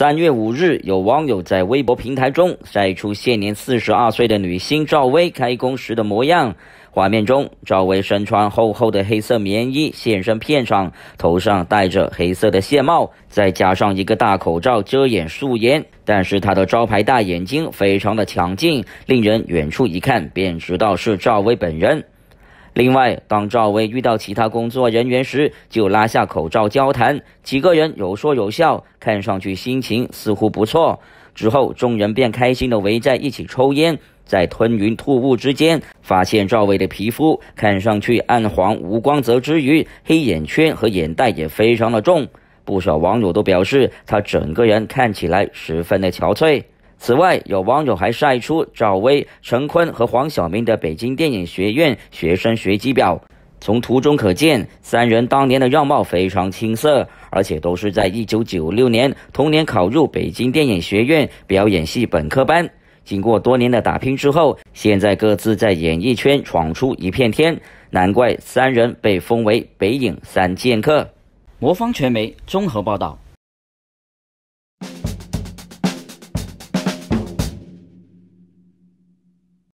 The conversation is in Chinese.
三月五日，有网友在微博平台中晒出现年四十二岁的女星赵薇开工时的模样。画面中，赵薇身穿厚厚的黑色棉衣现身片场，头上戴着黑色的线帽，再加上一个大口罩遮掩素颜，但是她的招牌大眼睛非常的抢镜，令人远处一看便知道是赵薇本人。另外，当赵薇遇到其他工作人员时，就拉下口罩交谈，几个人有说有笑，看上去心情似乎不错。之后，众人便开心的围在一起抽烟，在吞云吐雾之间，发现赵薇的皮肤看上去暗黄无光泽，之余黑眼圈和眼袋也非常的重。不少网友都表示，她整个人看起来十分的憔悴。此外，有网友还晒出赵薇、陈坤和黄晓明的北京电影学院学生学籍表。从图中可见，三人当年的样貌非常青涩，而且都是在一九九六年同年考入北京电影学院表演系本科班。经过多年的打拼之后，现在各自在演艺圈闯出一片天，难怪三人被封为“北影三剑客”。魔方传媒综合报道。